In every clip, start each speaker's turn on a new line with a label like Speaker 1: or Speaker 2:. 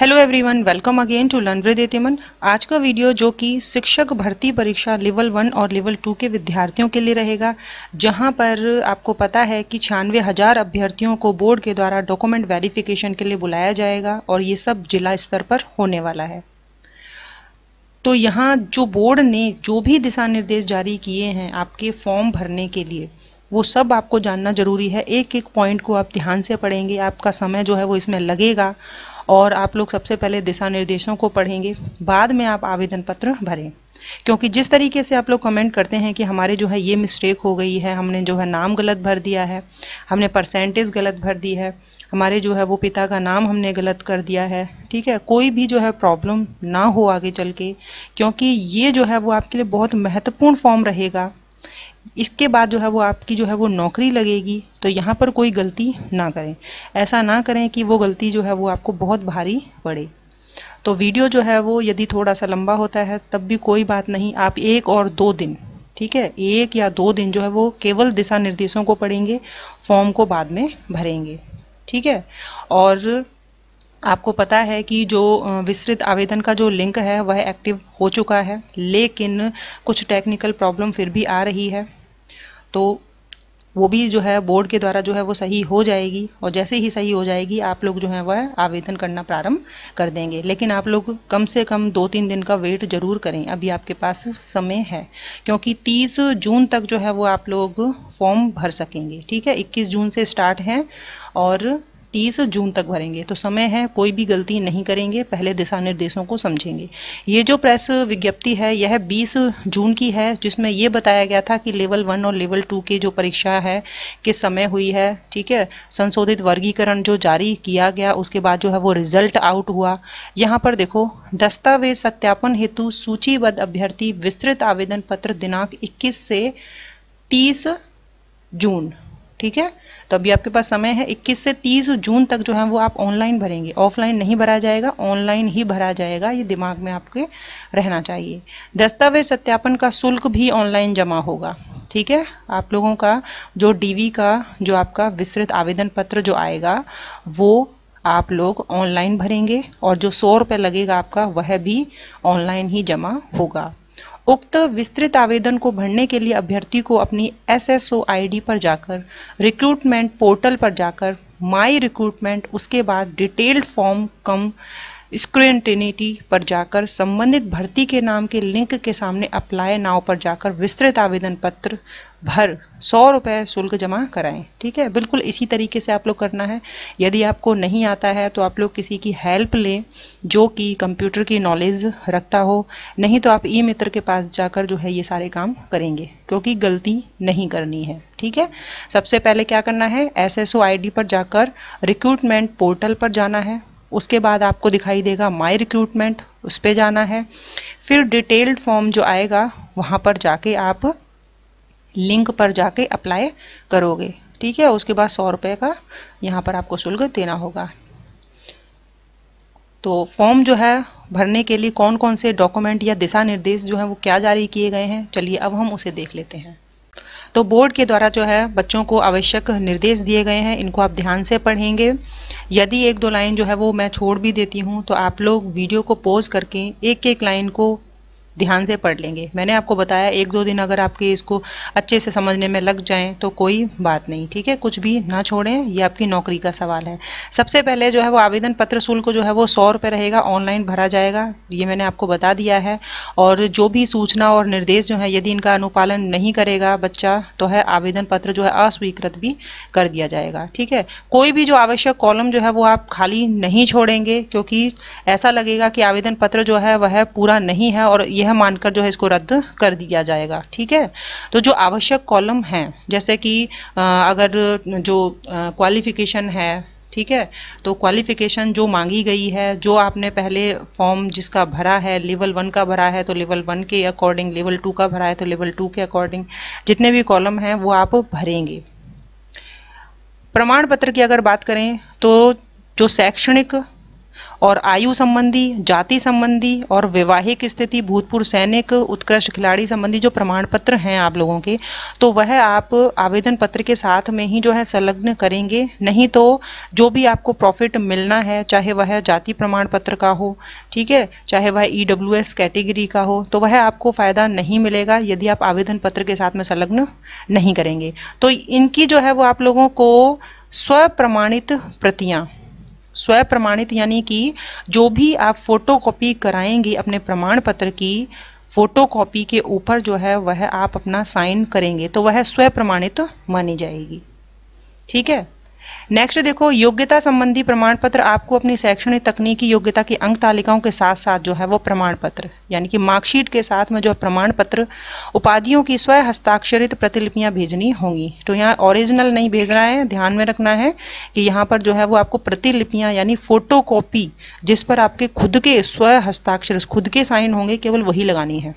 Speaker 1: hello everyone welcome again to learn with एतिमन आज का वीडियो जो कि शिक्षक भर्ती परीक्षा लेवल वन और लेवल टू के विद्यार्थियों के लिए रहेगा जहां पर आपको पता है कि छियानवे हज़ार अभ्यर्थियों को बोर्ड के द्वारा डॉक्यूमेंट वेरिफिकेशन के लिए बुलाया जाएगा और ये सब जिला स्तर पर होने वाला है तो यहाँ जो बोर्ड ने जो भी दिशा निर्देश जारी किए हैं आपके फॉर्म भरने के लिए वो सब आपको जानना ज़रूरी है एक एक पॉइंट को आप ध्यान से पढ़ेंगे आपका समय जो है वो इसमें लगेगा और आप लोग सबसे पहले दिशा निर्देशों को पढ़ेंगे बाद में आप आवेदन पत्र भरें क्योंकि जिस तरीके से आप लोग कमेंट करते हैं कि हमारे जो है ये मिस्टेक हो गई है हमने जो है नाम गलत भर दिया है हमने परसेंटेज गलत भर दी है हमारे जो है वो पिता का नाम हमने गलत कर दिया है ठीक है कोई भी जो है प्रॉब्लम ना हो आगे चल के क्योंकि ये जो है वो आपके लिए बहुत महत्वपूर्ण फॉर्म रहेगा इसके बाद जो है वो आपकी जो है वो नौकरी लगेगी तो यहाँ पर कोई गलती ना करें ऐसा ना करें कि वो गलती जो है वो आपको बहुत भारी पड़े तो वीडियो जो है वो यदि थोड़ा सा लंबा होता है तब भी कोई बात नहीं आप एक और दो दिन ठीक है एक या दो दिन जो है वो केवल दिशा निर्देशों को पढ़ेंगे फॉर्म को बाद में भरेंगे ठीक है और आपको पता है कि जो विस्तृत आवेदन का जो लिंक है वह एक्टिव हो चुका है लेकिन कुछ टेक्निकल प्रॉब्लम फिर भी आ रही है तो वो भी जो है बोर्ड के द्वारा जो है वो सही हो जाएगी और जैसे ही सही हो जाएगी आप लोग जो है वह आवेदन करना प्रारंभ कर देंगे लेकिन आप लोग कम से कम दो तीन दिन का वेट ज़रूर करें अभी आपके पास समय है क्योंकि 30 जून तक जो है वो आप लोग फॉर्म भर सकेंगे ठीक है 21 जून से स्टार्ट है और तीस जून तक भरेंगे तो समय है कोई भी गलती नहीं करेंगे पहले दिशा निर्देशों को समझेंगे ये जो प्रेस विज्ञप्ति है यह 20 जून की है जिसमें यह बताया गया था कि लेवल वन और लेवल टू की जो परीक्षा है किस समय हुई है ठीक है संशोधित वर्गीकरण जो जारी किया गया उसके बाद जो है वो रिजल्ट आउट हुआ यहाँ पर देखो दस्तावेज सत्यापन हेतु सूचीबद्ध अभ्यर्थी विस्तृत आवेदन पत्र दिनांक इक्कीस से तीस जून ठीक है तो अभी आपके पास समय है 21 से 30 जून तक जो है वो आप ऑनलाइन भरेंगे ऑफलाइन नहीं भरा जाएगा ऑनलाइन ही भरा जाएगा ये दिमाग में आपके रहना चाहिए दस्तावेज सत्यापन का शुल्क भी ऑनलाइन जमा होगा ठीक है आप लोगों का जो डीवी का जो आपका विस्तृत आवेदन पत्र जो आएगा वो आप लोग ऑनलाइन भरेंगे और जो सौ रुपये लगेगा आपका वह भी ऑनलाइन ही जमा होगा उक्त विस्तृत आवेदन को भरने के लिए अभ्यर्थी को अपनी एसएसओ आईडी पर जाकर रिक्रूटमेंट पोर्टल पर जाकर माई रिक्रूटमेंट उसके बाद डिटेल्ड फॉर्म कम स्क्रूटिनिटी पर जाकर संबंधित भर्ती के नाम के लिंक के सामने अप्लाई नाव पर जाकर विस्तृत आवेदन पत्र भर सौ रुपये शुल्क जमा कराएं ठीक है बिल्कुल इसी तरीके से आप लोग करना है यदि आपको नहीं आता है तो आप लोग किसी की हेल्प लें जो कि कंप्यूटर की नॉलेज रखता हो नहीं तो आप ई मित्र के पास जाकर जो है ये सारे काम करेंगे क्योंकि गलती नहीं करनी है ठीक है सबसे पहले क्या करना है एस एस पर जाकर रिक्रूटमेंट पोर्टल पर जाना है उसके बाद आपको दिखाई देगा माई रिक्रूटमेंट उस पर जाना है फिर डिटेल्ड फॉर्म जो आएगा वहाँ पर जाके आप लिंक पर जाके अप्लाई करोगे ठीक है उसके बाद सौ रुपये का यहाँ पर आपको शुल्क देना होगा तो फॉर्म जो है भरने के लिए कौन कौन से डॉक्यूमेंट या दिशा निर्देश जो है वो क्या जारी किए गए हैं चलिए अब हम उसे देख लेते हैं तो बोर्ड के द्वारा जो है बच्चों को आवश्यक निर्देश दिए गए हैं इनको आप ध्यान से पढ़ेंगे यदि एक दो लाइन जो है वो मैं छोड़ भी देती हूँ तो आप लोग वीडियो को पॉज करके एक एक लाइन को ध्यान से पढ़ लेंगे मैंने आपको बताया एक दो दिन अगर आपके इसको अच्छे से समझने में लग जाएं तो कोई बात नहीं ठीक है कुछ भी ना छोड़ें ये आपकी नौकरी का सवाल है सबसे पहले जो है वो आवेदन पत्र शुल्क जो है वो सौ रुपये रहेगा ऑनलाइन भरा जाएगा ये मैंने आपको बता दिया है और जो भी सूचना और निर्देश जो है यदि इनका अनुपालन नहीं करेगा बच्चा तो है आवेदन पत्र जो है अस्वीकृत भी कर दिया जाएगा ठीक है कोई भी जो आवश्यक कॉलम जो है वो आप खाली नहीं छोड़ेंगे क्योंकि ऐसा लगेगा कि आवेदन पत्र जो है वह पूरा नहीं है और यह मानकर जो है इसको रद्द कर दिया जाएगा ठीक है तो जो आवश्यक कॉलम हैं जैसे कि अगर जो क्वालिफिकेशन है ठीक है तो क्वालिफिकेशन जो मांगी गई है जो आपने पहले फॉर्म जिसका भरा है लेवल वन का भरा है तो लेवल वन के अकॉर्डिंग लेवल टू का भरा है तो लेवल टू के अकॉर्डिंग जितने भी कॉलम हैं वो आप भरेंगे प्रमाण पत्र की अगर बात करें तो जो शैक्षणिक और आयु संबंधी जाति संबंधी और वैवाहिक स्थिति भूतपूर्व सैनिक उत्कृष्ट खिलाड़ी संबंधी जो प्रमाण पत्र हैं आप लोगों के तो वह आप आवेदन पत्र के साथ में ही जो है संलग्न करेंगे नहीं तो जो भी आपको प्रॉफिट मिलना है चाहे वह जाति प्रमाण पत्र का हो ठीक है चाहे वह ई e कैटेगरी का हो तो वह आपको फ़ायदा नहीं मिलेगा यदि आप आवेदन पत्र के साथ में संलग्न नहीं करेंगे तो इनकी जो है वो आप लोगों को स्वप्रमाणित प्रतियां स्वयं प्रमाणित यानी कि जो भी आप फोटो कॉपी कराएंगे अपने प्रमाण पत्र की फोटो कॉपी के ऊपर जो है वह आप अपना साइन करेंगे तो वह स्वयं प्रमाणित तो मानी जाएगी ठीक है नेक्स्ट देखो योग्यता संबंधी प्रमाण पत्र आपको अपनी शैक्षणिक तकनीकी योग्यता की अंक तालिकाओं के साथ साथ जो है वो प्रमाण पत्र यानी कि मार्कशीट के साथ में जो प्रमाण पत्र उपाधियों की स्वयं हस्ताक्षरित प्रतिलिपियां भेजनी होंगी तो यहाँ ओरिजिनल नहीं भेजना है ध्यान में रखना है कि यहाँ पर जो है वो आपको प्रतिलिपियाँ यानी फोटो जिस पर आपके खुद के स्वय हस्ताक्षर खुद के साइन होंगे केवल वही लगानी है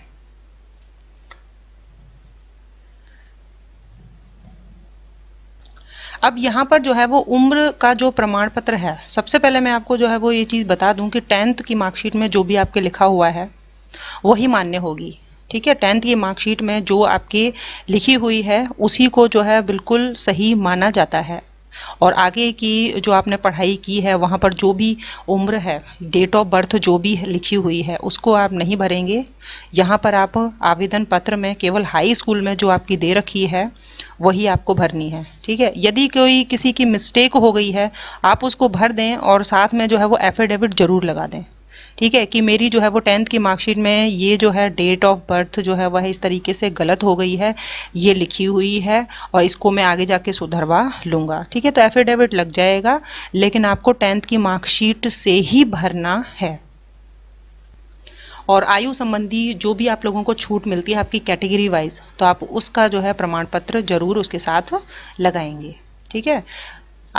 Speaker 1: अब यहाँ पर जो है वो उम्र का जो प्रमाण पत्र है सबसे पहले मैं आपको जो है वो ये चीज़ बता दूँ कि टेंथ की मार्कशीट में जो भी आपके लिखा हुआ है वही मान्य होगी ठीक है टेंथ की मार्कशीट में जो आपकी लिखी हुई है उसी को जो है बिल्कुल सही माना जाता है और आगे की जो आपने पढ़ाई की है वहाँ पर जो भी उम्र है डेट ऑफ बर्थ जो भी लिखी हुई है उसको आप नहीं भरेंगे यहाँ पर आप आवेदन पत्र में केवल हाई स्कूल में जो आपकी दे रखी है वही आपको भरनी है ठीक है यदि कोई किसी की मिस्टेक हो गई है आप उसको भर दें और साथ में जो है वो एफिडेविट ज़रूर लगा दें ठीक है कि मेरी जो है वो टेंथ की मार्कशीट में ये जो है डेट ऑफ बर्थ जो है वह इस तरीके से गलत हो गई है ये लिखी हुई है और इसको मैं आगे जाके सुधरवा लूँगा ठीक है तो एफिडेविट लग जाएगा लेकिन आपको टेंथ की मार्कशीट से ही भरना है और आयु संबंधी जो भी आप लोगों को छूट मिलती है आपकी कैटेगरी वाइज तो आप उसका जो है प्रमाण पत्र जरूर उसके साथ लगाएंगे ठीक है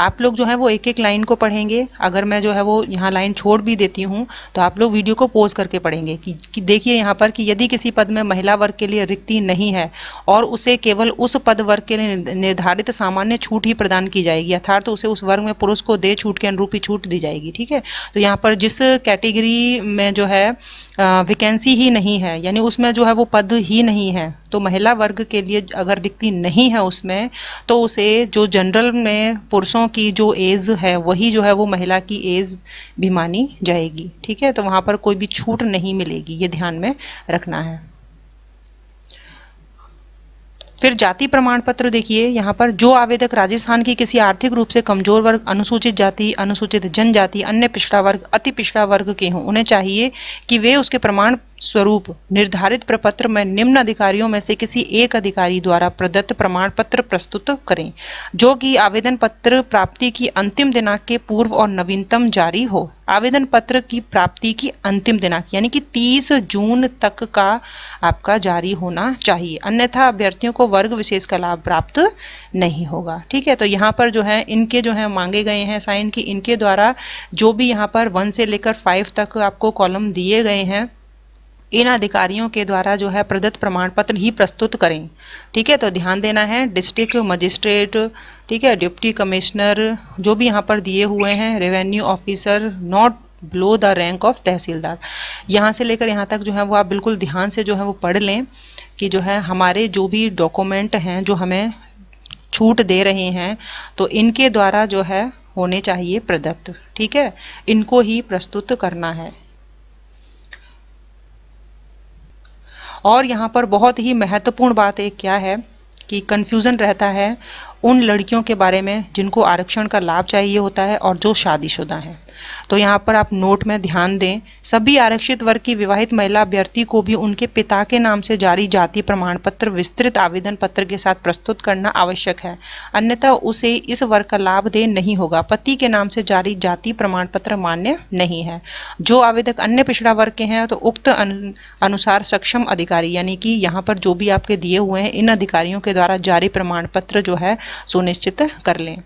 Speaker 1: आप लोग जो है वो एक एक लाइन को पढ़ेंगे अगर मैं जो है वो यहाँ लाइन छोड़ भी देती हूँ तो आप लोग वीडियो को पोज करके पढ़ेंगे कि, कि देखिए यहाँ पर कि यदि किसी पद में महिला वर्ग के लिए रिक्ति नहीं है और उसे केवल उस पद वर्ग के लिए निर्धारित सामान्य छूट ही प्रदान की जाएगी अर्थात तो उसे उस वर्ग में पुरुष को दे छूट के अनुरूप ही छूट दी जाएगी ठीक है तो यहाँ पर जिस कैटेगरी में जो है वैकेंसी ही नहीं है यानी उसमें जो है वो पद ही नहीं है तो महिला वर्ग के लिए अगर दिखती नहीं है उसमें तो उसे जो जनरल में पुरुषों की जो एज है वही जो है वो महिला की एज भी मानी जाएगी ठीक है तो वहाँ पर कोई भी छूट नहीं मिलेगी ये ध्यान में रखना है फिर जाति प्रमाण पत्र देखिए यहाँ पर जो आवेदक राजस्थान की किसी आर्थिक रूप से कमजोर वर्ग अनुसूचित जाति अनुसूचित जनजाति अन्य पिछड़ा वर्ग अति पिछड़ा वर्ग के हों उन्हें चाहिए कि वे उसके प्रमाण स्वरूप निर्धारित प्रपत्र में निम्न अधिकारियों में से किसी एक अधिकारी द्वारा प्रदत्त प्रमाण पत्र प्रस्तुत करें जो कि आवेदन पत्र प्राप्ति की अंतिम दिनांक के पूर्व और नवीनतम जारी हो आवेदन पत्र की प्राप्ति की अंतिम दिनांक यानी कि 30 जून तक का आपका जारी होना चाहिए अन्यथा अभ्यर्थियों को वर्ग विशेष का लाभ प्राप्त नहीं होगा ठीक है तो यहाँ पर जो है इनके जो है मांगे गए हैं साइन की इनके द्वारा जो भी यहाँ पर वन से लेकर फाइव तक आपको कॉलम दिए गए हैं इन अधिकारियों के द्वारा जो है प्रदत्त प्रमाण पत्र ही प्रस्तुत करें ठीक है तो ध्यान देना है डिस्ट्रिक्ट मजिस्ट्रेट ठीक है डिप्टी कमिश्नर जो भी यहाँ पर दिए हुए हैं revenue officer not below the rank of tehsildar यहाँ से लेकर यहाँ तक जो है वो आप बिल्कुल ध्यान से जो है वो पढ़ लें कि जो है हमारे जो भी डॉक्यूमेंट हैं जो हमें छूट दे रहे हैं तो इनके द्वारा जो है होने चाहिए प्रदत्त ठीक है इनको ही प्रस्तुत करना है और यहाँ पर बहुत ही महत्वपूर्ण बात एक क्या है कि कन्फ्यूज़न रहता है उन लड़कियों के बारे में जिनको आरक्षण का लाभ चाहिए होता है और जो शादीशुदा हैं तो यहाँ पर आप नोट में ध्यान दें सभी आरक्षित वर्ग की विवाहित महिला अभ्यर्थी को भी उनके पिता के नाम से जारी जाति प्रमाण पत्र विस्तृत आवेदन पत्र के साथ प्रस्तुत करना आवश्यक है अन्यथा उसे इस वर्ग का लाभ दे नहीं होगा पति के नाम से जारी जाति प्रमाण पत्र मान्य नहीं है जो आवेदक अन्य पिछड़ा वर्ग के हैं तो उक्त अनुसार सक्षम अधिकारी यानी कि यहाँ पर जो भी आपके दिए हुए हैं इन अधिकारियों के द्वारा जारी प्रमाण पत्र जो है सुनिश्चित कर लें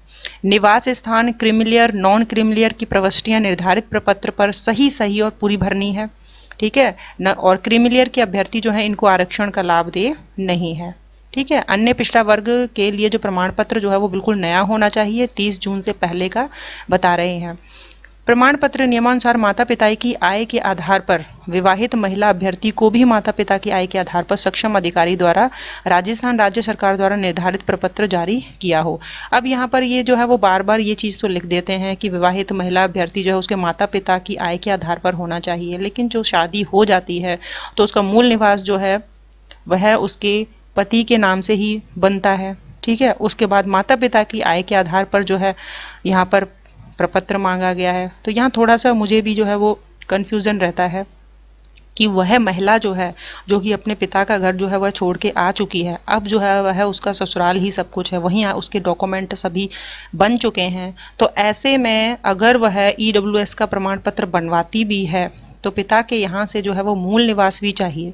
Speaker 1: निवास स्थान क्रिमिलियर नॉन क्रिमिलियर की प्रवृष्टि प्रविष्टियाँ निर्धारित प्रपत्र पर सही सही और पूरी भरनी है ठीक है न और क्रीमिलियर के अभ्यर्थी जो है इनको आरक्षण का लाभ दे नहीं है ठीक है अन्य पिछड़ा वर्ग के लिए जो प्रमाण पत्र जो है वो बिल्कुल नया होना चाहिए 30 जून से पहले का बता रहे हैं प्रमाण पत्र नियमानुसार माता पिता की आय के आधार पर विवाहित महिला अभ्यर्थी को भी माता पिता की आय के आधार पर सक्षम अधिकारी द्वारा राजस्थान राज्य सरकार द्वारा निर्धारित प्रपत्र जारी किया हो अब यहाँ पर ये जो है वो बार बार ये चीज़ तो लिख देते हैं कि विवाहित महिला अभ्यर्थी जो है उसके माता पिता की आय के आधार पर होना चाहिए लेकिन जो शादी हो जाती है तो उसका मूल निवास जो है वह उसके पति के नाम से ही बनता है ठीक है उसके बाद माता पिता की आय के आधार पर जो है यहाँ पर प्रपत्र मांगा गया है तो यहाँ थोड़ा सा मुझे भी जो है वो कन्फ्यूज़न रहता है कि वह महिला जो है जो कि अपने पिता का घर जो है वह छोड़ के आ चुकी है अब जो है वह उसका ससुराल ही सब कुछ है वहीं उसके डॉक्यूमेंट सभी बन चुके हैं तो ऐसे में अगर वह ई e का प्रमाण पत्र बनवाती भी है तो पिता के यहाँ से जो है वो मूल निवास भी चाहिए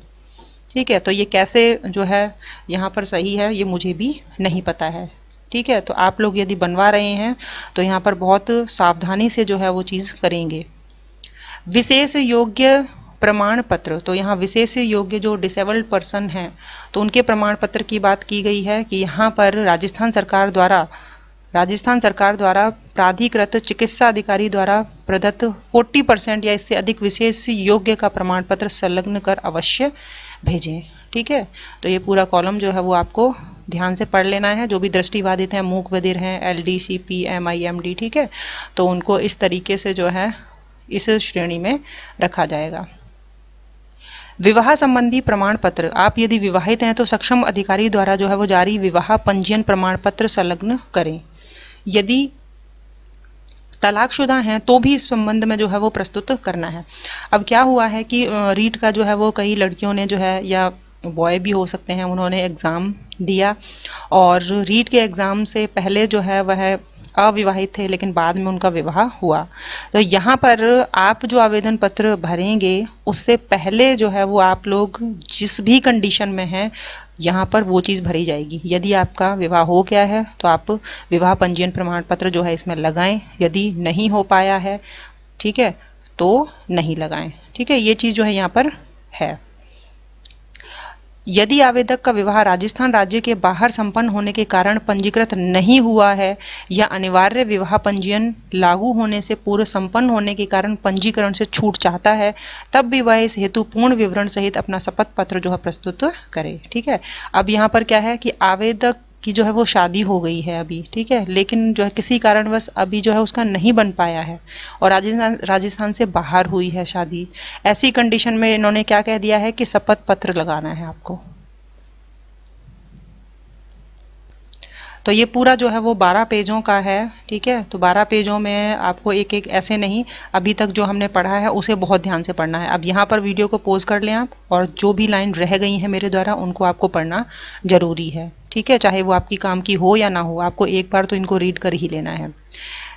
Speaker 1: ठीक है तो ये कैसे जो है यहाँ पर सही है ये मुझे भी नहीं पता है ठीक है तो आप लोग यदि बनवा रहे हैं तो यहाँ पर बहुत सावधानी से जो है वो चीज़ करेंगे विशेष योग्य प्रमाण पत्र तो यहाँ विशेष योग्य जो डिसेबल्ड पर्सन हैं तो उनके प्रमाण पत्र की बात की गई है कि यहाँ पर राजस्थान सरकार द्वारा राजस्थान सरकार द्वारा प्राधिकृत चिकित्सा अधिकारी द्वारा प्रदत्त 40 परसेंट या इससे अधिक विशेष योग्य का प्रमाण पत्र संलग्न कर अवश्य भेजें ठीक है तो ये पूरा कॉलम जो है वो आपको ध्यान से पढ़ लेना है जो भी दृष्टिबाधित हैं मूक बधिर हैं L D C P M I M D ठीक है तो उनको इस तरीके से जो है इस श्रेणी में रखा जाएगा विवाह संबंधी प्रमाण पत्र आप यदि विवाहित हैं तो सक्षम अधिकारी द्वारा जो है वो जारी विवाह पंजीयन प्रमाण पत्र संलग्न करें यदि तलाकशुदा हैं तो भी इस संबंध में जो है वो प्रस्तुत करना है अब क्या हुआ है कि रीट का जो है वो कई लड़कियों ने जो है या बॉय भी हो सकते हैं उन्होंने एग्ज़ाम दिया और रीट के एग्ज़ाम से पहले जो है वह अविवाहित थे लेकिन बाद में उनका विवाह हुआ तो यहाँ पर आप जो आवेदन पत्र भरेंगे उससे पहले जो है वो आप लोग जिस भी कंडीशन में हैं यहाँ पर वो चीज़ भरी जाएगी यदि आपका विवाह हो गया है तो आप विवाह पंजीयन प्रमाण पत्र जो है इसमें लगाएं यदि नहीं हो पाया है ठीक है तो नहीं लगाएं ठीक है ये चीज़ जो है यहाँ पर है यदि आवेदक का विवाह राजस्थान राज्य के बाहर संपन्न होने के कारण पंजीकृत नहीं हुआ है या अनिवार्य विवाह पंजीयन लागू होने से पूर्व संपन्न होने के कारण पंजीकरण से छूट चाहता है तब भी वह इस हेतु पूर्ण विवरण सहित अपना शपथ पत्र जो है प्रस्तुत करे ठीक है अब यहाँ पर क्या है कि आवेदक कि जो है वो शादी हो गई है अभी ठीक है लेकिन जो है किसी कारणवश अभी जो है उसका नहीं बन पाया है और राजस्थान राजस्थान से बाहर हुई है शादी ऐसी कंडीशन में इन्होंने क्या कह दिया है कि शपथ पत्र लगाना है आपको तो ये पूरा जो है वो बारह पेजों का है ठीक है तो बारह पेजों में आपको एक एक ऐसे नहीं अभी तक जो हमने पढ़ा है उसे बहुत ध्यान से पढ़ना है अब यहाँ पर वीडियो को पोज कर लें आप और जो भी लाइन रह गई हैं मेरे द्वारा उनको आपको पढ़ना ज़रूरी है ठीक है चाहे वो आपकी काम की हो या ना हो आपको एक बार तो इनको रीड कर ही लेना है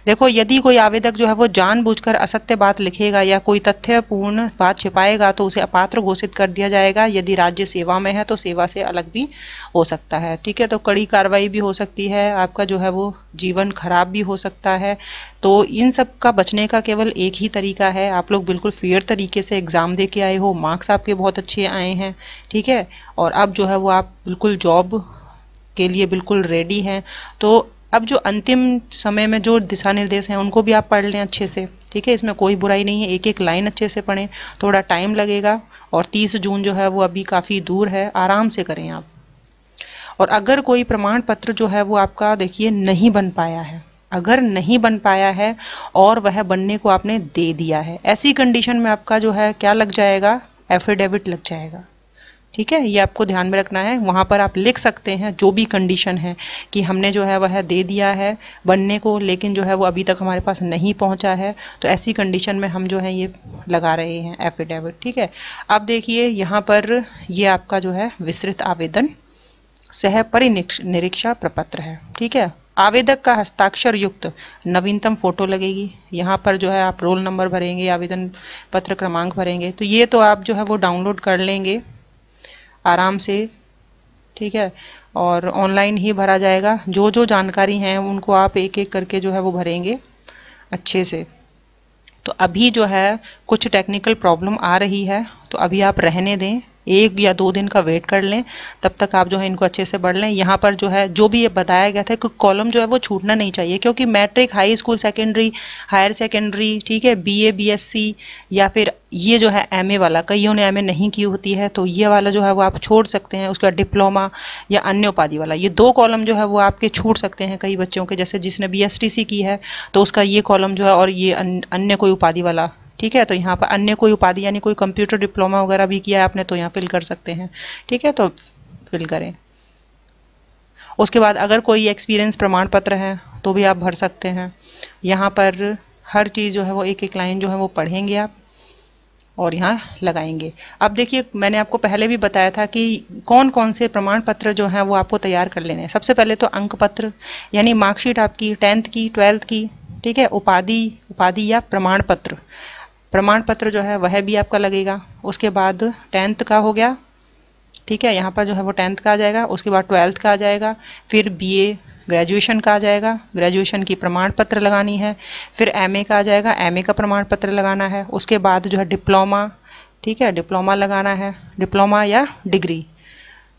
Speaker 1: देखो यदि कोई आवेदक जो है वो जानबूझकर असत्य बात लिखेगा या कोई तथ्यपूर्ण बात छिपाएगा तो उसे अपात्र घोषित कर दिया जाएगा यदि राज्य सेवा में है तो सेवा से अलग भी हो सकता है ठीक है तो कड़ी कार्रवाई भी हो सकती है आपका जो है वो जीवन खराब भी हो सकता है तो इन सब का बचने का केवल एक ही तरीका है आप लोग बिल्कुल फेयर तरीके से एग्ज़ाम दे के आए हो मार्क्स आपके बहुत अच्छे आए हैं ठीक है और अब जो है वो आप बिल्कुल जॉब के लिए बिल्कुल रेडी हैं तो अब जो अंतिम समय में जो दिशा निर्देश हैं उनको भी आप पढ़ लें अच्छे से ठीक है इसमें कोई बुराई नहीं है एक एक लाइन अच्छे से पढ़ें थोड़ा टाइम लगेगा और 30 जून जो है वो अभी काफ़ी दूर है आराम से करें आप और अगर कोई प्रमाण पत्र जो है वो आपका देखिए नहीं बन पाया है अगर नहीं बन पाया है और वह बनने को आपने दे दिया है ऐसी कंडीशन में आपका जो है क्या लग जाएगा एफिडेविट लग जाएगा ठीक है ये आपको ध्यान में रखना है वहाँ पर आप लिख सकते हैं जो भी कंडीशन है कि हमने जो है वह दे दिया है बनने को लेकिन जो है वो अभी तक हमारे पास नहीं पहुँचा है तो ऐसी कंडीशन में हम जो है ये लगा रहे हैं एफिडेविट ठीक है अब देखिए यहाँ पर ये आपका जो है विस्तृत आवेदन सह परिनिरीक्षा प्रपत्र है ठीक है आवेदक का हस्ताक्षर युक्त नवीनतम फोटो लगेगी यहाँ पर जो है आप रोल नंबर भरेंगे आवेदन पत्र क्रमांक भरेंगे तो ये तो आप जो है वो डाउनलोड कर लेंगे आराम से ठीक है और ऑनलाइन ही भरा जाएगा जो जो जानकारी हैं उनको आप एक एक करके जो है वो भरेंगे अच्छे से तो अभी जो है कुछ टेक्निकल प्रॉब्लम आ रही है तो अभी आप रहने दें एक या दो दिन का वेट कर लें तब तक आप जो है इनको अच्छे से बढ़ लें यहाँ पर जो है जो भी ये बताया गया था कि कॉलम जो है वो छूटना नहीं चाहिए क्योंकि matric high school secondary higher secondary ठीक है B A B S C या फिर ये जो है एम ए वाला कईयों ने एम ए नहीं की होती है तो ये वाला जो है वो आप छोड़ सकते हैं उसका डिप्लोमा या अन्य उपाधि वाला ये दो कॉलम जो है वो आपके छूट सकते हैं कई बच्चों के जैसे जिसने बी एस टी सी की है तो उसका ये कॉलम जो है और ये अन्य कोई उपाधि वाला ठीक है तो यहाँ पर अन्य कोई उपाधि यानी कोई कंप्यूटर डिप्लोमा वगैरह भी किया है आपने तो यहाँ फिल कर सकते हैं ठीक है तो फिल करें उसके बाद अगर कोई एक्सपीरियंस प्रमाण पत्र है तो भी आप भर सकते हैं यहाँ पर हर चीज़ जो है वो एक एक लाइन जो है वो पढ़ेंगे आप और यहाँ लगाएंगे अब देखिए मैंने आपको पहले भी बताया था कि कौन कौन से प्रमाण पत्र जो हैं वो आपको तैयार कर लेने हैं सबसे पहले तो अंक पत्र यानी मार्कशीट आपकी टेंथ की ट्वेल्थ की ठीक है उपाधि उपाधि या प्रमाण पत्र प्रमाण पत्र जो है वह भी आपका लगेगा उसके बाद टेंथ का हो गया ठीक है यहाँ पर जो है वो टेंथ का आ जाएगा उसके बाद ट्वेल्थ का आ जाएगा फिर बीए ग्रेजुएशन का आ जाएगा ग्रेजुएशन की प्रमाण पत्र लगानी है फिर एमए का आ जाएगा एमए का प्रमाण पत्र लगाना है उसके बाद जो है डिप्लोमा ठीक है डिप्लोमा लगाना है डिप्लोमा या डिग्री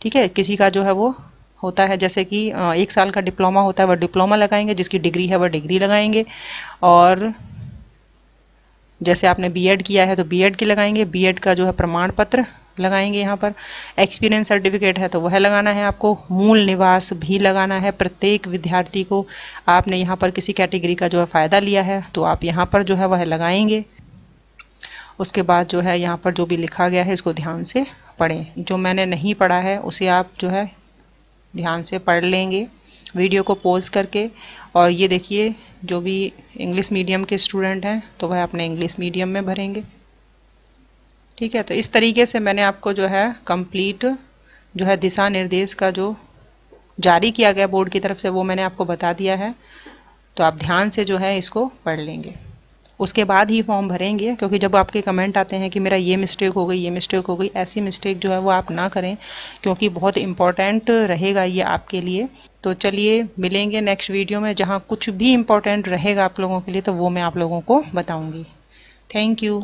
Speaker 1: ठीक है किसी का जो है वो होता है जैसे कि एक साल का डिप्लोमा होता है वह डिप्लोमा लगाएंगे जिसकी डिग्री है वह डिग्री लगाएंगे और जैसे आपने बीएड किया है तो बीएड की लगाएंगे बीएड का जो है प्रमाण पत्र लगाएंगे यहाँ पर एक्सपीरियंस सर्टिफिकेट है तो वह लगाना है आपको मूल निवास भी लगाना है प्रत्येक विद्यार्थी को आपने यहाँ पर किसी कैटेगरी का जो है फ़ायदा लिया है तो आप यहाँ पर जो है वह लगाएंगे उसके बाद जो है यहाँ पर जो भी लिखा गया है इसको ध्यान से पढ़ें जो मैंने नहीं पढ़ा है उसे आप जो है ध्यान से पढ़ लेंगे वीडियो को पोज करके और ये देखिए जो भी इंग्लिश मीडियम के स्टूडेंट हैं तो वह अपने इंग्लिश मीडियम में भरेंगे ठीक है तो इस तरीके से मैंने आपको जो है कंप्लीट जो है दिशा निर्देश का जो जारी किया गया बोर्ड की तरफ से वो मैंने आपको बता दिया है तो आप ध्यान से जो है इसको पढ़ लेंगे उसके बाद ही फॉर्म भरेंगे क्योंकि जब आपके कमेंट आते हैं कि मेरा ये मिस्टेक हो गई ये मिस्टेक हो गई ऐसी मिस्टेक जो है वो आप ना करें क्योंकि बहुत इंपॉर्टेंट रहेगा ये आपके लिए तो चलिए मिलेंगे नेक्स्ट वीडियो में जहाँ कुछ भी इम्पोर्टेंट रहेगा आप लोगों के लिए तो वो मैं आप लोगों को बताऊँगी थैंक यू